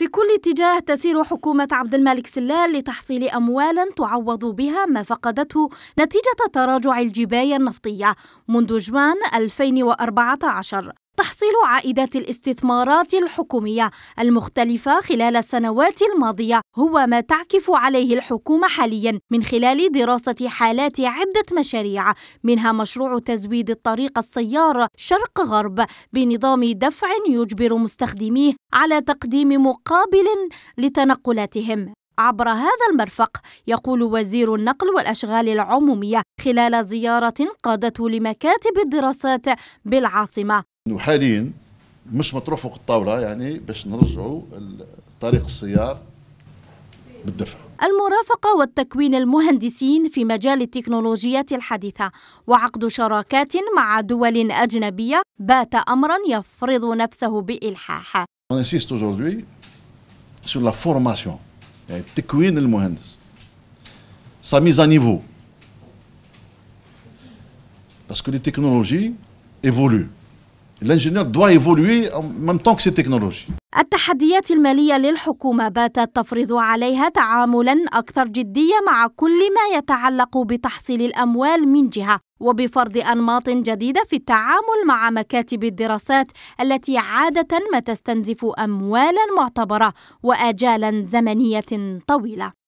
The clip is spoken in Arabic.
في كل اتجاه تسير حكومة عبد الملك سلال لتحصيل أموالا تعوض بها ما فقدته نتيجة تراجع الجباية النفطية منذ جوان 2014 تحصيل عائدات الاستثمارات الحكومية المختلفة خلال السنوات الماضية هو ما تعكف عليه الحكومة حاليا من خلال دراسة حالات عدة مشاريع منها مشروع تزويد الطريق السيار شرق غرب بنظام دفع يجبر مستخدميه على تقديم مقابل لتنقلاتهم عبر هذا المرفق يقول وزير النقل والأشغال العمومية خلال زيارة قادته لمكاتب الدراسات بالعاصمة انه حاليا مش مطروح فوق الطاوله يعني باش نرجعوا طريق السيار بالدفع المرافقة والتكوين المهندسين في مجال التكنولوجيات الحديثة وعقد شراكات مع دول أجنبية بات أمرا يفرض نفسه بإلحاح. On aujourd'hui sur la formation, يعني تكوين المهندس. Sa mise à niveau. Parce que les technologies évoluent. الانجينير دوا ايفولوي ميم طون كسي تكنولوجي التحديات المالية للحكومة باتت تفرض عليها تعاملا أكثر جدية مع كل ما يتعلق بتحصيل الأموال من جهة وبفرض أنماط جديدة في التعامل مع مكاتب الدراسات التي عادة ما تستنزف أموالا معتبرة وآجالا زمنية طويلة